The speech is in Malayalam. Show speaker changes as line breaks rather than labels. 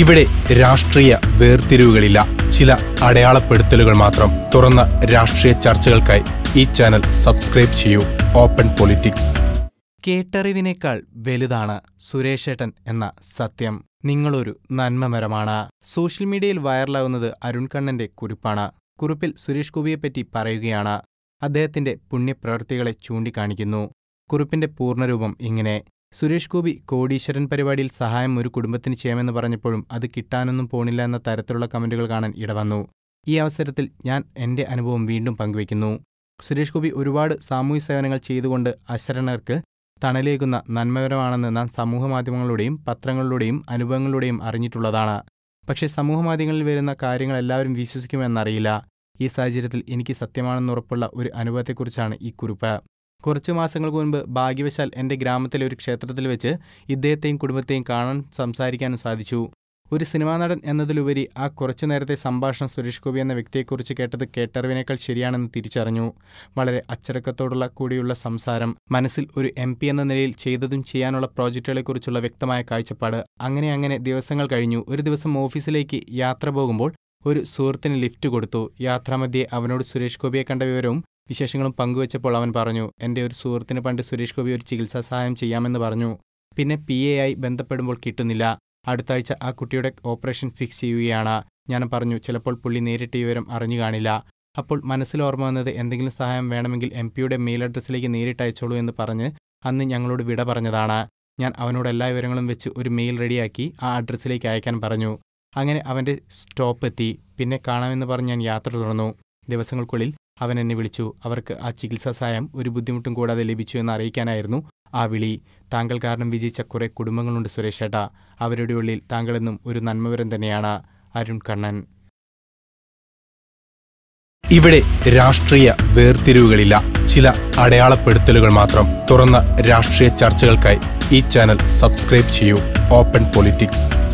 ഇവിടെ രാഷ്ട്രീയ വേർതിരിവുകളില്ല ചില അടയാളപ്പെടുത്തലുകൾ മാത്രം തുറന്ന രാഷ്ട്രീയ ചർച്ചകൾക്കായി ഈ ചാനൽ സബ്സ്ക്രൈബ് ചെയ്യൂ ഓപ്പൺ പൊളിറ്റിക്സ്
കേട്ടറിവിനേക്കാൾ വലുതാണ് സുരേഷേട്ടൻ എന്ന സത്യം നിങ്ങളൊരു നന്മമരമാണ് സോഷ്യൽ മീഡിയയിൽ വൈറലാകുന്നത് അരുൺ കണ്ണന്റെ കുറിപ്പാണ് കുറിപ്പിൽ സുരേഷ് ഗോപിയെപ്പറ്റി പറയുകയാണ് അദ്ദേഹത്തിന്റെ പുണ്യപ്രവൃത്തികളെ ചൂണ്ടിക്കാണിക്കുന്നു കുറിപ്പിന്റെ പൂർണ്ണരൂപം ഇങ്ങനെ സുരേഷ് ഗോപി കോടീശ്വരൻ പരിപാടിയിൽ സഹായം ഒരു കുടുംബത്തിന് ചെയ്യാമെന്ന് പറഞ്ഞപ്പോഴും അത് കിട്ടാനൊന്നും പോണില്ല എന്ന തരത്തിലുള്ള കമന്റുകൾ കാണാൻ ഇടവന്നു ഈ അവസരത്തിൽ ഞാൻ എൻ്റെ അനുഭവം വീണ്ടും പങ്കുവയ്ക്കുന്നു സുരേഷ് ഗോപി ഒരുപാട് സാമൂഹ്യ സേവനങ്ങൾ ചെയ്തുകൊണ്ട് അശരണർക്ക് തണലേകുന്ന നന്മകരമാണെന്ന് നാം മാധ്യമങ്ങളുടെയും പത്രങ്ങളിലൂടെയും അനുഭവങ്ങളിലൂടെയും അറിഞ്ഞിട്ടുള്ളതാണ് പക്ഷേ സമൂഹമാധ്യമങ്ങളിൽ വരുന്ന കാര്യങ്ങൾ എല്ലാവരും വിശ്വസിക്കുമെന്നറിയില്ല ഈ സാഹചര്യത്തിൽ എനിക്ക് സത്യമാണെന്ന് ഉറപ്പുള്ള ഒരു അനുഭവത്തെക്കുറിച്ചാണ് ഈ കുറിപ്പ് കുറച്ച് മാസങ്ങൾക്ക് മുൻപ് ഭാഗ്യവശാൽ എൻ്റെ ഗ്രാമത്തിലെ ഒരു ക്ഷേത്രത്തിൽ വെച്ച് ഇദ്ദേഹത്തെയും കുടുംബത്തെയും കാണാൻ സംസാരിക്കാനും സാധിച്ചു ഒരു സിനിമാ നടൻ എന്നതിലുപരി ആ കുറച്ചു നേരത്തെ സംഭാഷണം സുരേഷ് ഗോപി എന്ന വ്യക്തിയെക്കുറിച്ച് കേട്ടത് കേട്ടറിവിനേക്കാൾ ശരിയാണെന്ന് തിരിച്ചറിഞ്ഞു വളരെ അച്ചടക്കത്തോടുള്ള കൂടിയുള്ള സംസാരം മനസ്സിൽ ഒരു എം എന്ന നിലയിൽ ചെയ്തതും ചെയ്യാനുള്ള പ്രോജക്റ്റുകളെക്കുറിച്ചുള്ള വ്യക്തമായ കാഴ്ചപ്പാട് അങ്ങനെ അങ്ങനെ ദിവസങ്ങൾ കഴിഞ്ഞു ഒരു ദിവസം ഓഫീസിലേക്ക് യാത്ര പോകുമ്പോൾ ഒരു സുഹൃത്തിന് ലിഫ്റ്റ് കൊടുത്തു യാത്രാമധ്യേ അവനോട് സുരേഷ് ഗോപിയെ കണ്ട വിവരവും വിശേഷങ്ങളും പങ്കുവച്ചപ്പോൾ അവൻ പറഞ്ഞു എൻ്റെ ഒരു സുഹൃത്തിന് പണ്ട് സുരേഷ് ഗോപി ഒരു ചികിത്സാ സഹായം ചെയ്യാമെന്ന് പറഞ്ഞു പിന്നെ പി എ ആയി ബന്ധപ്പെടുമ്പോൾ കിട്ടുന്നില്ല അടുത്ത ആഴ്ച ആ കുട്ടിയുടെ ഓപ്പറേഷൻ ഫിക്സ് ചെയ്യുകയാണ് ഞാൻ പറഞ്ഞു ചിലപ്പോൾ പുള്ളി നേരിട്ട് വിവരം അറിഞ്ഞു കാണില്ല അപ്പോൾ മനസ്സിൽ ഓർമ്മ വന്നത് എന്തെങ്കിലും സഹായം വേണമെങ്കിൽ എം പിയുടെ മെയിൽ അഡ്രസ്സിലേക്ക് നേരിട്ട് അയച്ചോളൂ എന്ന് പറഞ്ഞ് അന്ന് ഞങ്ങളോട് വിട പറഞ്ഞതാണ് ഞാൻ അവനോട് എല്ലാ വിവരങ്ങളും വെച്ച് ഒരു മെയിൽ റെഡിയാക്കി ആ അഡ്രസ്സിലേക്ക് അയക്കാൻ പറഞ്ഞു അങ്ങനെ അവൻ്റെ സ്റ്റോപ്പ് എത്തി പിന്നെ കാണാമെന്ന് പറഞ്ഞ് ഞാൻ യാത്ര തുടർന്നു ദിവസങ്ങൾക്കുള്ളിൽ അവൻ എന്നെ വിളിച്ചു അവർക്ക് ആ ചികിത്സാ സഹായം ഒരു ബുദ്ധിമുട്ടും കൂടാതെ ലഭിച്ചു എന്ന് അറിയിക്കാനായിരുന്നു ആ വിളി താങ്കൾ കാരണം വിജയിച്ച കുറെ കുടുംബങ്ങളുണ്ട് സുരേഷേട്ടാ അവരുടെ ഉള്ളിൽ താങ്കളെന്നും ഒരു നന്മവരം തന്നെയാണ് അരുൺ കണ്ണൻ
ഇവിടെ രാഷ്ട്രീയ വേർതിരിവുകളില്ല ചില അടയാളപ്പെടുത്തലുകൾ മാത്രം തുറന്ന രാഷ്ട്രീയ ചർച്ചകൾക്കായി ഈ ചാനൽ സബ്സ്ക്രൈബ് ചെയ്യൂ ഓപ്പൺ പൊളിറ്റിക്സ്